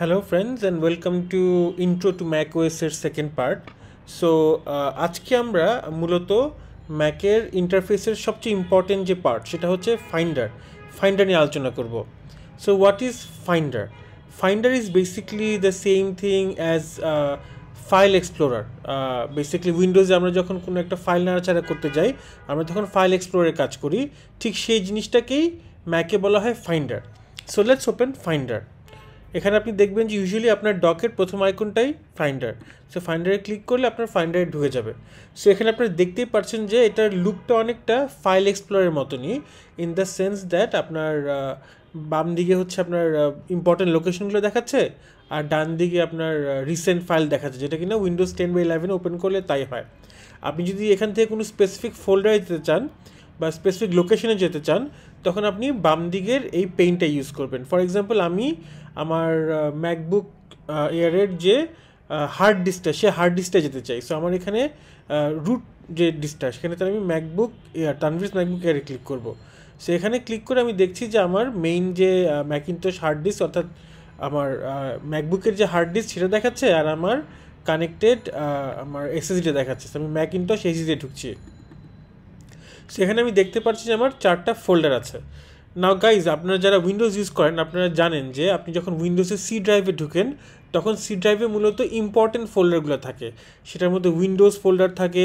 hello friends and welcome to intro to Mac ওয়েসের second part so আজকে আমরা মূলত ম্যাকের ইন্টারফেসের সবচেয়ে ইম্পর্টেন্ট যে পার্ট সেটা হচ্ছে ফাইন্ডার ফাইন্ডার নিয়ে আলোচনা করব so what is Finder Finder is basically the same thing as File Explorer basically উইন্ডোজে আমরা যখন কোনো একটা ফাইল নাড়াচাড়া করতে যাই আমরা তখন ফাইল এক্সপ্লোরের কাজ করি ঠিক সেই জিনিসটাকেই ম্যাকে বলা হয় Finder so let's open Finder এখানে আপনি দেখবেন যে ইউজুয়ালি আপনার ডকের প্রথম আইকনটাই ফাইন্ডার সো ফাইন্ডারে ক্লিক করলে আপনার ফাইন্ডারে ঢুকে যাবে সো এখানে আপনারা দেখতেই পাচ্ছেন যে এটার লুকটা অনেকটা ফাইল এক্সপ্লোরের মতনই ইন দ্য সেন্স দ্যাট আপনার বাম দিকে হচ্ছে আপনার ইম্পর্টেন্ট লোকেশনগুলো দেখাচ্ছে আর ডান দিকে আপনার রিসেন্ট ফাইল দেখাচ্ছে যেটা কিনা উইন্ডোজ টেন বা ইলেভেন ওপেন করলে তাই হয় আপনি যদি এখান থেকে কোনো স্পেসিফিক ফোল্ডারে যেতে চান বা স্পেসিফিক লোকেশনে যেতে চান তখন আপনি বাম দিকের এই পেইন্টটা ইউজ করবেন ফর এক্সাম্পল আমি আমার ম্যাকবুক এয়ারের যে হার্ড ডিস্কটা সে হার্ড ডিস্কটা যেতে চাই সো আমার এখানে রুট যে ডিস্কটা সেখানে তাহলে আমি ম্যাকবুক এয়ার তানভিস ম্যাকবুক এয়ারে ক্লিক করবো সো এখানে ক্লিক করে আমি দেখছি যে আমার মেইন যে ম্যাকিনটস হার্ড ডিস্ক অর্থাৎ আমার ম্যাকবুকের যে হার্ড ডিস্ক সেটা দেখাচ্ছে আর আমার কানেক্টেড আমার এসএসডিটা দেখাচ্ছে আমি ম্যাকিনটস এসএসডি ঢুকছি সেখানে আমি দেখতে পাচ্ছি যে আমার চারটা ফোল্ডার আছে নাও গাইজ আপনারা যারা উইন্ডোজ ইউজ করেন আপনারা জানেন যে আপনি যখন উইন্ডোজে সি ড্রাইভে ঢুকেন তখন সি ড্রাইভে মূলত ইম্পর্টেন্ট ফোল্ডারগুলো থাকে সেটার মধ্যে উইন্ডোজ ফোল্ডার থাকে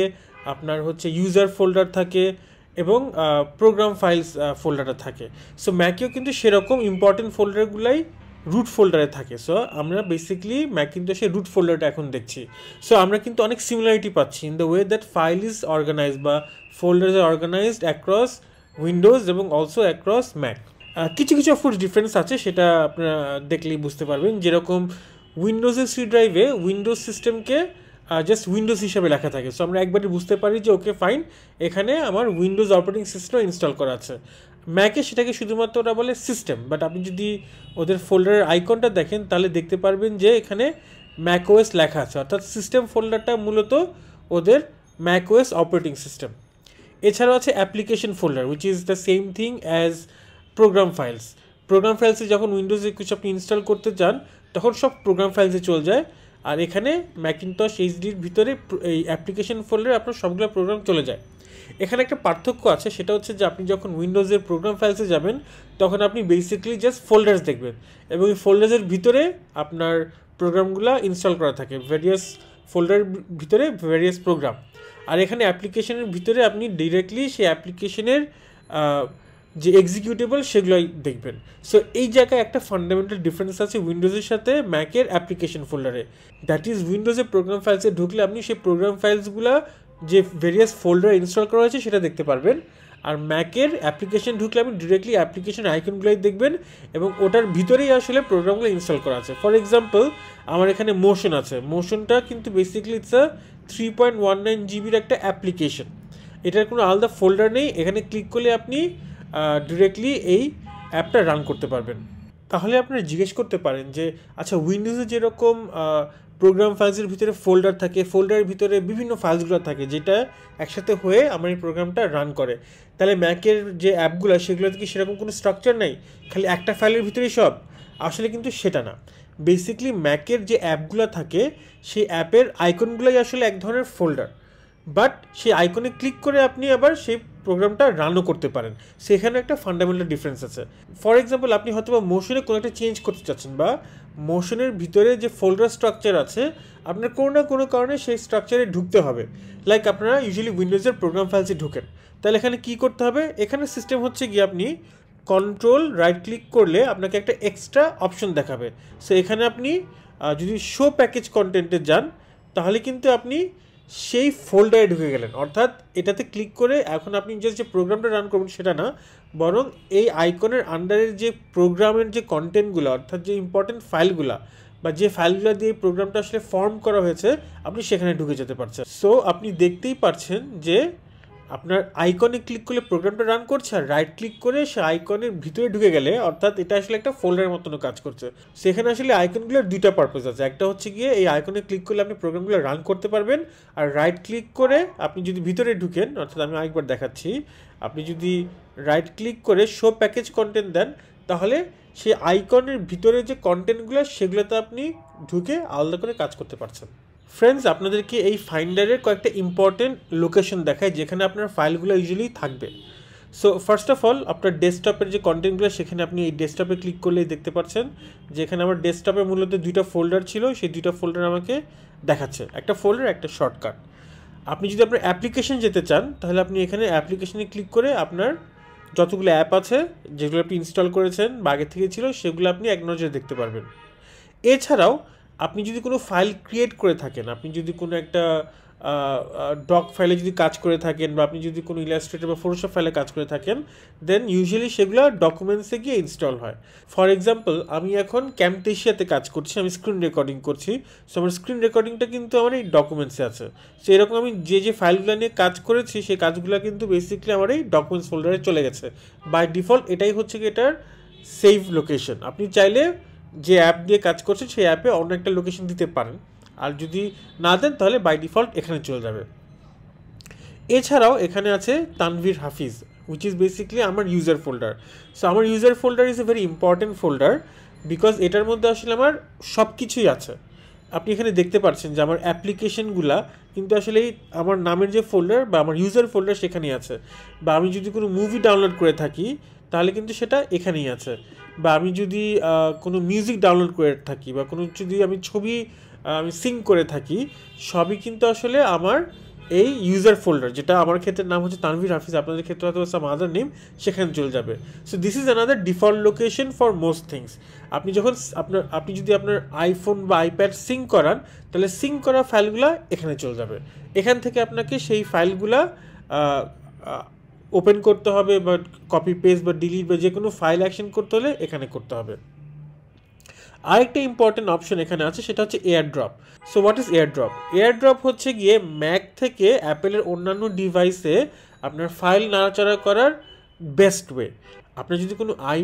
আপনার হচ্ছে ইউজার ফোল্ডার থাকে এবং প্রোগ্রাম ফাইলস ফোল্ডারটা থাকে সো ম্যাকেও কিন্তু সেরকম ইম্পর্টেন্ট ফোল্ডারগুলাই রুট ফোল্ডারে থাকে সো আমরা ম্যাক কিন্তু সেই রুট ফোল্ডারটা এখন দেখছি সো আমরা কিন্তু অনেক সিমিলারিটি পাচ্ছি in the way that file is organise বা folder is organised across Windows এবং অলসো অ্যাক্রস ম্যাক কিছু কিছু অফকোর্স ডিফারেন্স আছে সেটা আপনারা দেখলেই বুঝতে পারবেন যেরকম উইন্ডোজের সি ড্রাইভে উইন্ডোজ সিস্টেমকে জাস্ট উইন্ডোজ হিসাবে লেখা থাকে সো আমরা একবারই বুঝতে পারি যে ওকে ফাইন এখানে আমার উইন্ডোজ অপারেটিং সিস্টেম ইনস্টল করা আছে ম্যাকে সেটাকে শুধুমাত্র ওরা বলে সিস্টেম বাট আপনি যদি ওদের ফোল্ডারের আইকনটা দেখেন তাহলে দেখতে পারবেন যে এখানে ম্যাকওয়েস লেখা আছে অর্থাৎ সিস্টেম ফোল্ডারটা মূলত ওদের ম্যাকওয়েস অপারেটিং সিস্টেম এছাড়াও আছে application folder which is the same thing as Program Files Program ফাইলসে যখন উইন্ডোজে কিছু আপনি ইনস্টল করতে চান তখন সব প্রোগ্রাম ফাইলসে চলে যায় আর এখানে টস এইচডির ভিতরে এই অ্যাপ্লিকেশন ফোল্ডারে আপনার সবগুলো প্রোগ্রাম চলে যায় এখানে একটা পার্থক্য আছে সেটা হচ্ছে যে আপনি যখন উইন্ডোজের প্রোগ্রাম ফাইলসে যাবেন তখন আপনি বেসিক্যালি জাস্ট ফোল্ডার্স দেখবেন এবং এই ফোল্ডার্সের ভিতরে আপনার প্রোগ্রামগুলো ইনস্টল করা থাকে ভেরিয়াস ফোল্ডারের ভিতরে ভেরিয়াস প্রোগ্রাম আর এখানে অ্যাপ্লিকেশনের ভিতরে আপনি ডিরেক্টলি সেই অ্যাপ্লিকেশনের যে এক্সিকিউটেবল সেগুলোই দেখবেন সো এই জায়গায় একটা ফান্ডামেন্টাল ডিফারেন্স আছে উইন্ডোজের সাথে ম্যাকের অ্যাপ্লিকেশন ফোল্ডারে দ্যাট ইজ উইন্ডোজের প্রোগ্রাম ফাইলসে ঢুকলে আপনি সেই প্রোগ্রাম ফাইলসগুলো যে ভেরিয়াস ফোল্ডার ইনস্টল করা হয়েছে সেটা দেখতে পারবেন আর ম্যাকের অ্যাপ্লিকেশন ঢুকলে আপনি ডিরেক্টলি অ্যাপ্লিকেশন আইকনগুলোই দেখবেন এবং ওটার ভিতরেই আসলে প্রোগ্রামগুলো ইনস্টল করা আছে ফর এক্সাম্পল আমার এখানে মোশন আছে মোশনটা কিন্তু basically it's a three point one nine জিবির একটা অ্যাপ্লিকেশন এটার কোনো আলাদা ফোল্ডার নেই এখানে ক্লিক করলে আপনি ডিরেক্টলি এই অ্যাপটা রান করতে পারবেন তাহলে আপনারা জিজ্ঞেস করতে পারেন যে আচ্ছা উইন্ডোজে যেরকম প্রোগ্রাম ফাইলসের ভিতরে ফোল্ডার থাকে ফোল্ডারের ভিতরে বিভিন্ন ফাইলসগুলো থাকে যেটা একসাথে হয়ে আমার এই প্রোগ্রামটা রান করে তাহলে ম্যাকের যে অ্যাপগুলো সেগুলোতে কি সেরকম কোনো স্ট্রাকচার নেই খালি একটা ফাইলের ভিতরেই সব আসলে কিন্তু সেটা না বেসিকলি ম্যাকের যে অ্যাপগুলো থাকে সেই অ্যাপের আইকনগুলোই আসলে এক ধরনের ফোল্ডার বাট সেই আইকনে ক্লিক করে আপনি আবার সেই প্রোগ্রামটা রানও করতে পারেন সেখানে একটা ফান্ডামেন্টাল ডিফারেন্স আছে ফর এক্সাম্পল আপনি হয়তো বা মোশনে কোনো একটা চেঞ্জ করতে চাচ্ছেন বা মোশনের ভিতরে যে ফোল্ডার স্ট্রাকচার আছে আপনার কোনো না কোনো কারণে সেই স্ট্রাকচারে ঢুকতে হবে লাইক আপনারা ইউজুয়ালি উইন্ডোজের প্রোগ্রাম ফাইলসে ঢুকেন তাহলে এখানে কি করতে হবে এখানে সিস্টেম হচ্ছে গিয়ে আপনি কন্ট্রোল রাইট ক্লিক করলে আপনাকে একটা এক্সট্রা অপশন দেখাবে সো এখানে আপনি যদি শো প্যাকেজ কন্টেন্টে যান তাহলে কিন্তু আপনি সেই ফোল্ডারে ঢুকে গেলেন অর্থাৎ এটাতে ক্লিক করে এখন আপনি যে যে প্রোগ্রামটা রান করবেন সেটা না বরং এই আইকনের আন্ডারের যে প্রোগ্রামের যে কন্টেন্টগুলো অর্থাৎ যে ইম্পর্টেন্ট ফাইলগুলো বা যে ফাইলগুলো দিয়ে প্রোগ্রামটা আসলে ফর্ম করা হয়েছে আপনি সেখানে ঢুকে যেতে পারছেন সো আপনি দেখতেই পারছেন যে আপনার আইকনে ক্লিক করলে প্রোগ্রামটা রান করছে আর রাইট ক্লিক করে সে আইকনের ভিতরে ঢুকে গেলে অর্থাৎ এটা আসলে একটা ফোল্ডারের মতন কাজ করছে সেখানে আসলে আইকনগুলোর দুইটা পারপাস আছে একটা হচ্ছে গিয়ে এই আইকনে ক্লিক করলে আপনি প্রোগ্রামগুলো রান করতে পারবেন আর রাইট ক্লিক করে আপনি যদি ভিতরে ঢুকেন অর্থাৎ আমি আরেকবার দেখাচ্ছি আপনি যদি রাইট ক্লিক করে শো প্যাকেজ কন্টেন্ট দেন তাহলে সেই আইকনের ভিতরে যে কন্টেন্টগুলো সেগুলোতে আপনি ঢুকে আলাদা করে কাজ করতে পারছেন ফ্রেন্ডস আপনাদেরকে এই ফাইন্ডারের কয়েকটা ইম্পর্টেন্ট লোকেশন দেখায় যেখানে আপনার ফাইলগুলো ইউজুয়ালি থাকবে সো ফার্স্ট অফ অল আপনার ডেস্কটপের যে কন্টেন্টগুলো সেখানে আপনি এই ডেস্কটপে ক্লিক করলেই দেখতে পাচ্ছেন যেখানে আমার ডেস্কটপে মূলত দুইটা ফোল্ডার ছিল সেই দুইটা ফোল্ডার আমাকে দেখাচ্ছে একটা ফোল্ডার একটা শর্টকাট আপনি যদি আপনার অ্যাপ্লিকেশন যেতে চান তাহলে আপনি এখানে অ্যাপ্লিকেশনে ক্লিক করে আপনার যতগুলো অ্যাপ আছে যেগুলো আপনি ইনস্টল করেছেন বা আগে থেকে ছিল সেগুলো আপনি এক নজরে দেখতে পারবেন এছাড়াও আপনি যদি কোনো ফাইল ক্রিয়েট করে থাকেন আপনি যদি কোনো একটা ডক ফাইলে যদি কাজ করে থাকেন বা আপনি যদি কোনো ইলাস্ট্রেটর বা ফটোশপ ফাইলে কাজ করে থাকেন দেন ইউজুয়ালি সেগুলো ডকুমেন্টসে গিয়ে ইনস্টল হয় ফর এক্সাম্পল আমি এখন ক্যাম্পটেশিয়াতে কাজ করছি আমি স্ক্রিন রেকর্ডিং করছি সো আমার স্ক্রিন রেকর্ডিংটা কিন্তু আমার এই ডকুমেন্টসে আছে সো এরকম আমি যে যে ফাইলগুলো নিয়ে কাজ করেছি সেই কাজগুলো কিন্তু বেসিকলি আমার এই ডকুমেন্টস ফোল্ডারে চলে গেছে বাই ডিফল্ট এটাই হচ্ছে কি এটার সেভ লোকেশন আপনি চাইলে যে অ্যাপ দিয়ে কাজ করছে সেই অ্যাপে অন্য একটা লোকেশন দিতে পারেন আর যদি না দেন তাহলে বাই ডিফল্ট এখানে চলে যাবে এছাড়াও এখানে আছে Tanvir Hafiz which is basically আমার ইউজার ফোল্ডার সো আমার user folder is a very important folder because এটার মধ্যে আসলে আমার সব কিছুই আছে আপনি এখানে দেখতে পাচ্ছেন যে আমার অ্যাপ্লিকেশনগুলা কিন্তু আসলে আমার নামের যে ফোল্ডার বা আমার ইউজার ফোল্ডার সেখানেই আছে বা আমি যদি কোনো মুভি ডাউনলোড করে থাকি তাহলে কিন্তু সেটা এখানেই আছে বা আমি যদি কোনো মিউজিক ডাউনলোড করে থাকি বা কোনো যদি আমি ছবি আমি সিঙ্ক করে থাকি সবই কিন্তু আসলে আমার এই ইউজার ফোল্ডার যেটা আমার ক্ষেত্রে নাম হচ্ছে তানভীর হাফিজ আপনাদের ক্ষেত্রে হয়তো সাম আদার নেম সেখানে চলে যাবে so this is another default location for most things আপনি যখন আপনার আপনি যদি আপনার আইফোন বা আইপ্যাড সিঙ্ক করান তাহলে সিঙ্ক করা ফাইলগুলা এখানে চলে যাবে এখান থেকে আপনাকে সেই ফাইলগুলা ওপেন করতে হবে বা কপি পেস্ট বা ডিলিট বা যে কোনো ফাইল অ্যাকশন করতে হলে এখানে করতে হবে আরেকটা ইম্পর্টেন্ট অপশন এখানে আছে সেটা হচ্ছে AirDrop so what is AirDrop AirDrop হচ্ছে গিয়ে ম্যাক থেকে অ্যাপেলের অন্যান্য ডিভাইসে আপনার ফাইল নাড়াচাড়া করার বেস্ট ওয়ে আপনার যদি কোনো আই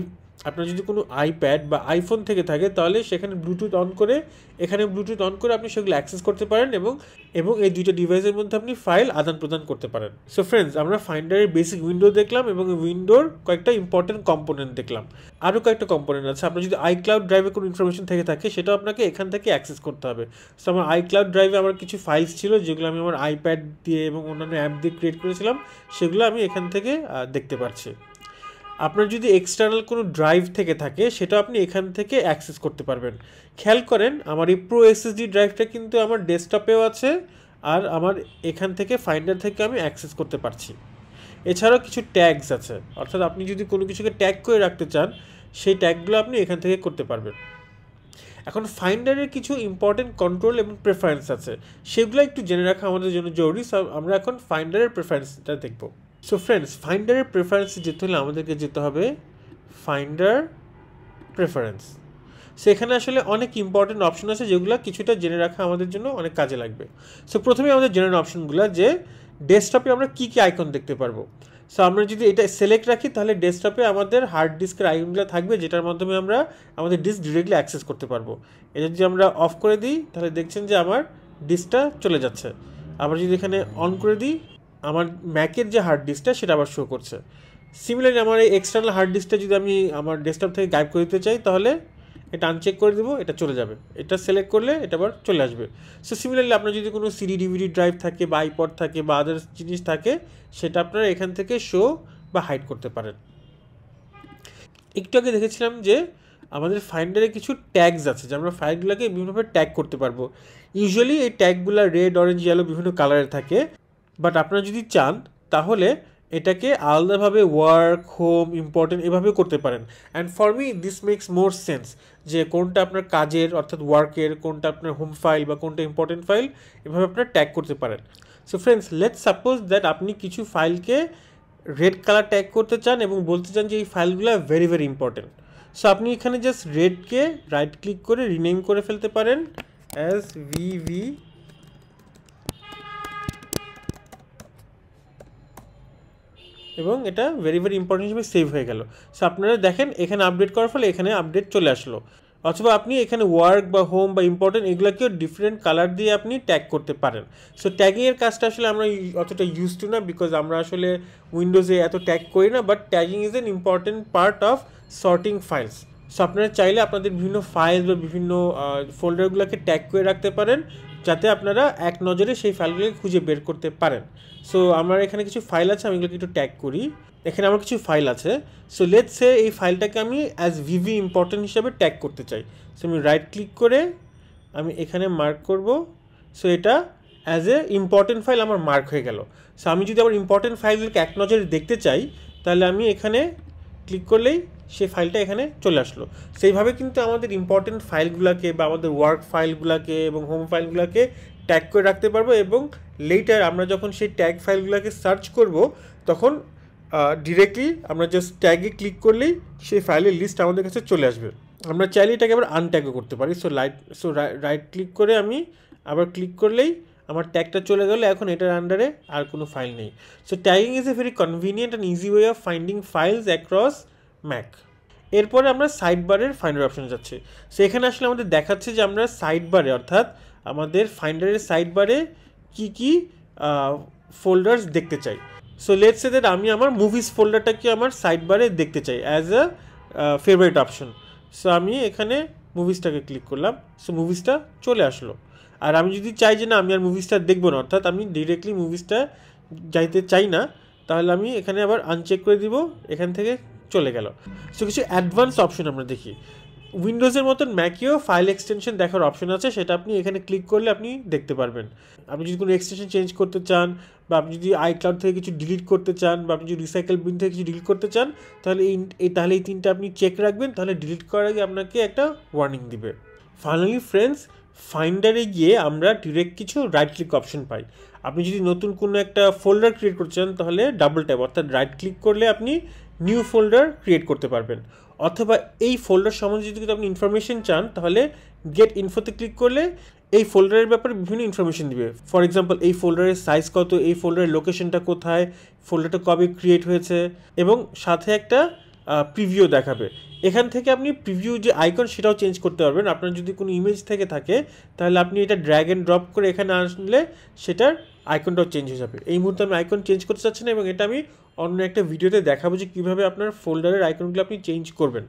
আপনার যদি কোনো আইপ্যাড বা আইফোন থেকে থাকে তাহলে সেখানে ব্লুটুথ অন করে এখানে ব্লুটুথ অন করে আপনি সেগুলো অ্যাক্সেস করতে পারেন এবং এবং এই দুইটা ডিভাইসের মধ্যে আপনি ফাইল আদান প্রদান করতে পারেন সো ফ্রেন্ডস আমরা ফাইন্ডারের বেসিক উইন্ডো দেখলাম এবং উইন্ডোর কয়েকটা ইম্পর্টেন্ট কম্পোনেন্ট দেখলাম আরও কয়েকটা কম্পোনেন্ট আছে আপনার যদি আইক্লাউড ড্রাইভে কোনো ইনফরমেশন থেকে থাকে সেটা আপনাকে এখান থেকে অ্যাক্সেস করতে হবে সো আমার আইক্লাউড ড্রাইভে আমার কিছু ফাইলস ছিল যেগুলো আমি আমার আইপ্যাড দিয়ে এবং অন্যান্য অ্যাপ দিয়ে ক্রিয়েট করেছিলাম সেগুলো আমি এখান থেকে দেখতে পাচ্ছি আপনার যদি এক্সটার্নাল কোনো ড্রাইভ থেকে থাকে সেটা আপনি এখান থেকে অ্যাক্সেস করতে পারবেন খেয়াল করেন আমার এই প্রো এসএসডি ড্রাইভটা কিন্তু আমার ডেস্কটপেও আছে আর আমার এখান থেকে ফাইন্ডার থেকে আমি অ্যাক্সেস করতে পারছি এছাড়াও কিছু ট্যাগস আছে অর্থাৎ আপনি যদি কোনো কিছুকে ট্যাগ করে রাখতে চান সেই ট্যাগগুলো আপনি এখান থেকে করতে পারবেন এখন ফাইন্ডারের কিছু ইম্পর্টেন্ট কন্ট্রোল এবং প্রেফারেন্স আছে সেগুলো একটু জেনে রাখা আমাদের জন্য জরুরি আমরা এখন ফাইন্ডারের প্রেফারেন্সটা দেখবো সো ফ্রেন্ডস ফাইন্ডারের প্রেফারেন্সে যেতে হলে আমাদেরকে যেতে হবে ফাইন্ডার প্রেফারেন্স সেখানে আসলে অনেক ইম্পর্টেন্ট অপশন আছে যেগুলো কিছুটা জেনে রাখা আমাদের জন্য অনেক কাজে লাগবে সো প্রথমে আমাদের জেনে অপশনগুলো যে ডেস্কটপে আমরা কী কী আইকন দেখতে পারবো সো আমরা যদি এটা সিলেক্ট রাখি তাহলে ডেস্কটপে আমাদের হার্ড ডিস্কের আইকনগুলো থাকবে যেটার মাধ্যমে আমরা আমাদের ডিস্ক ডিরেক্টলি অ্যাক্সেস করতে পারবো এটা যদি আমরা অফ করে দিই তাহলে দেখছেন যে আমার ডিস্কটা চলে যাচ্ছে আবার যদি এখানে অন করে দিই আমার ম্যাকের যে হার্ড ডিস্কটা সেটা আবার শো করছে সিমিলারলি আমার এই এক্সটার্নাল হার্ড ডিস্কটা যদি আমি আমার ডেস্কটপ থেকে গাইব করে দিতে চাই তাহলে এটা আনচেক করে দেবো এটা চলে যাবে এটা সিলেক্ট করলে এটা আবার চলে আসবে সো সিমিলারলি আপনার যদি কোনো সিডি ডিভিডি ড্রাইভ থাকে বা আইপড থাকে বা আদার্স জিনিস থাকে সেটা আপনারা এখান থেকে শো বা হাইড করতে পারেন একটু আগে দেখেছিলাম যে আমাদের ফাইন্ডারে কিছু ট্যাগস আছে যে আমরা ফাইলগুলোকে বিভিন্নভাবে ট্যাগ করতে পারবো ইউজুয়ালি এই ট্যাগগুলো রেড অরেঞ্জ ইয়েলো বিভিন্ন কালারে থাকে বাট আপনারা যদি চান তাহলে এটাকে আলাদাভাবে ওয়ার্ক হোম ইম্পর্টেন্ট এভাবেও করতে পারেন and for me this makes more sense যে কোনটা আপনার কাজের অর্থাৎ ওয়ার্কের কোনটা আপনার হোম ফাইল বা কোনটা ইম্পর্টেন্ট ফাইল এভাবে আপনার ট্যাগ করতে পারেন so friends let suppose that আপনি কিছু ফাইলকে রেড কালার ট্যাগ করতে চান এবং বলতে চান যে এই ফাইলগুলো ভেরি ভেরি ইম্পর্টেন্ট সো আপনি এখানে জাস্ট রেডকে রাইট ক্লিক করে রিনেম করে ফেলতে পারেন অ্যাজ ভি ভি এবং এটা ভেরি ভেরি ইম্পর্টেন্ট হিসেবে সেভ হয়ে গেল সো আপনারা দেখেন এখানে আপডেট করার ফলে এখানে আপডেট চলে আসলো অথবা আপনি এখানে ওয়ার্ক বা হোম বা ইম্পর্টেন্ট এগুলোকেও ডিফারেন্ট কালার দিয়ে আপনি ট্যাগ করতে পারেন সো ট্যাগিংয়ের কাজটা আসলে আমরা অতটা ইউজ টু না বিকজ আমরা আসলে উইন্ডোজে এত ট্যাগ করি না but tagging is an important part of sorting files so আপনারা চাইলে আপনাদের বিভিন্ন ফাইলস বা বিভিন্ন ফোল্ডারগুলোকে ট্যাগ করে রাখতে পারেন যাতে আপনারা এক নজরে সেই ফাইলগুলোকে খুঁজে বের করতে পারেন সো আমার এখানে কিছু ফাইল আছে আমি এগুলোকে একটু ট্যাগ করি এখানে আমার কিছু ফাইল আছে সো লেট সে এই ফাইলটাকে আমি অ্যাজ ভিভি ইম্পর্টেন্ট হিসাবে ট্যাগ করতে চাই সো আমি রাইট ক্লিক করে আমি এখানে মার্ক করব সো এটা অ্যাজ এ ইম্পর্টেন্ট ফাইল আমার মার্ক হয়ে গেল সো আমি যদি আমার ইম্পর্টেন্ট ফাইলগুলোকে এক নজরে দেখতে চাই তাহলে আমি এখানে ক্লিক করলেই সেই ফাইলটা এখানে চলে আসলো সেইভাবে কিন্তু আমাদের ইম্পর্টেন্ট ফাইলগুলোকে বা আমাদের ওয়ার্ক ফাইলগুলোকে এবং হোম ফাইলগুলোকে ট্যাগ করে রাখতে পারবো এবং লেটার আমরা যখন সেই ট্যাগ ফাইলগুলোকে সার্চ করব তখন ডিরেক্টলি আমরা জাস্ট ট্যাগে ক্লিক করলেই সেই ফাইলের লিস্ট আমাদের কাছে চলে আসবে আমরা চাইলে এটাকে আবার আনট্যাগও করতে পারি so light so right click করে আমি আবার ক্লিক করলেই আমার ট্যাগটা চলে গেলে এখন এটার আন্ডারে আর কোনো ফাইল নেই so tagging is a very convenient and easy way of finding files across Mac এরপরে আমরা সাইড বারের ফাইন্ডার অপশানে যাচ্ছে সো এখানে আসলে আমাদের দেখাচ্ছে যে আমরা সাইড বারে অর্থাৎ আমাদের ফাইন্ডারের সাইড বারে কী কী ফোল্ডার্স দেখতে চাই সো লেটস সে দ্যাট আমি আমার মুভিস ফোল্ডারটাকে আমার সাইড বারে দেখতে চাই as a favourite option so আমি এখানে মুভিসটাকে ক্লিক করলাম সো মুভিসটা চলে আসলো আর আমি যদি চাই যে না আমি আর মুভিসটা দেখবো না অর্থাৎ আমি ডিরেক্টলি মুভিসটা যাইতে চাই না তাহলে আমি এখানে আবার আনচেক করে দিব এখান থেকে চলে গেল সো কিছু অ্যাডভান্স অপশন আমরা দেখি উইন্ডোজের মতন ম্যাকিও ফাইল এক্সটেনশন দেখার অপশন আছে সেটা আপনি এখানে ক্লিক করলে আপনি দেখতে পারবেন আপনি যদি কোনো এক্সটেনশন চেঞ্জ করতে চান বা আপনি যদি আইক্লাউড থেকে কিছু ডিলিট করতে চান বা আপনি যদি রিসাইকেল বিন থেকে কিছু ডিলিট করতে চান তাহলে এই তাহলে এই তিনটা আপনি চেক রাখবেন তাহলে ডিলিট করার আগে আপনাকে একটা ওয়ার্নিং দিবে ফাইনালি ফ্রেন্ডস ফাইন্ডারে গিয়ে আমরা ডিরেক্ট কিছু রাইট ক্লিক অপশন পাই আপনি যদি নতুন কোনো একটা ফোল্ডার ক্রিয়েট করতে চান তাহলে ডাবল ট্যাপ অর্থাৎ রাইট ক্লিক করলে আপনি নিউ ফোল্ডার ক্রিয়েট করতে পারবেন অথবা এই ফোল্ডার সম্বন্ধে যদি আপনি ইনফরমেশন চান তাহলে গেট ইনফোতে ক্লিক করলে এই ফোল্ডারের ব্যাপারে বিভিন্ন ইনফরমেশন দিবে ফর এক্সাম্পল এই ফোল্ডারের সাইজ কত এই ফোল্ডারের লোকেশনটা কোথায় ফোল্ডারটা কবে ক্রিয়েট হয়েছে এবং সাথে একটা প্রিভিউ দেখাবে এখান থেকে আপনি প্রিভিউ যে আইকন সেটাও চেঞ্জ করতে পারবেন আপনার যদি কোনো ইমেজ থেকে থাকে তাহলে আপনি এটা ড্র্যাগ অ্যান্ড ড্রপ করে এখানে আসলে সেটার আইকনটাও চেঞ্জ হয়ে যাবে এই মুহূর্তে আমি আইকন চেঞ্জ করতে চাচ্ছি না এবং এটা আমি অন্য একটা ভিডিওতে দেখাবো যে কীভাবে আপনার ফোল্ডারের আইকনগুলো আপনি চেঞ্জ করবেন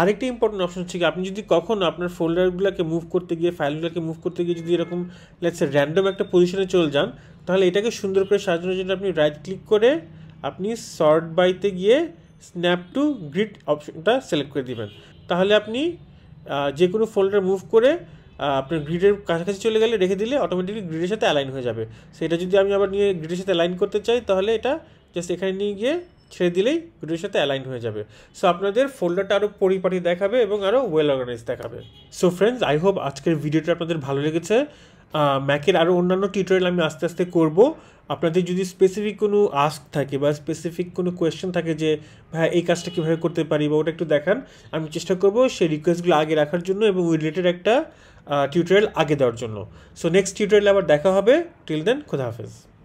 আরেকটা ইম্পর্টেন্ট অপশন হচ্ছে আপনি যদি কখনো আপনার ফোল্ডারগুলোকে মুভ করতে গিয়ে ফাইলগুলোকে মুভ করতে গিয়ে যদি এরকম লেটস র্যান্ডম একটা পজিশনে চলে যান তাহলে এটাকে সুন্দর করে সাজানোর জন্য আপনি রাইট ক্লিক করে আপনি শর্ট বাইতে গিয়ে স্ন্যাপ টু গ্রিড অপশনটা সিলেক্ট করে দিবেন তাহলে আপনি যে কোনো ফোল্ডার মুভ করে আপনার গ্রিডের কাছাকাছি চলে গেলে রেখে দিলে অটোমেটিকলি গ্রিডের সাথে অ্যালাইন হয়ে যাবে সেটা যদি আমি আবার নিয়ে গ্রিডের সাথে অ্যালাইন করতে চাই তাহলে এটা জাস্ট এখানে নিয়ে গিয়ে ছেড়ে দিলেই ভিডিওর সাথে অ্যালাইন হয়ে যাবে সো আপনাদের ফোল্ডারটা আরও পরিপাটি দেখাবে এবং আরও ওয়েল অর্গানাইজ দেখাবে সো ফ্রেন্ডস আই হোপ আজকের ভিডিওটা আপনাদের ভালো লেগেছে ম্যাকের আরও অন্যান্য টিউটোরিয়াল আমি আস্তে আস্তে করব আপনাদের যদি স্পেসিফিক কোনো আস্ক থাকে বা স্পেসিফিক কোনো কোয়েশ্চেন থাকে যে ভাই এই কাজটা কীভাবে করতে পারি বা ওটা একটু দেখান আমি চেষ্টা করব সেই রিকোয়েস্টগুলো আগে রাখার জন্য এবং ওই রিলেটেড একটা টিউটোরিয়াল আগে দেওয়ার জন্য সো নেক্সট টিউটোরিয়াল আবার দেখা হবে টিল দেন খোদা হাফেজ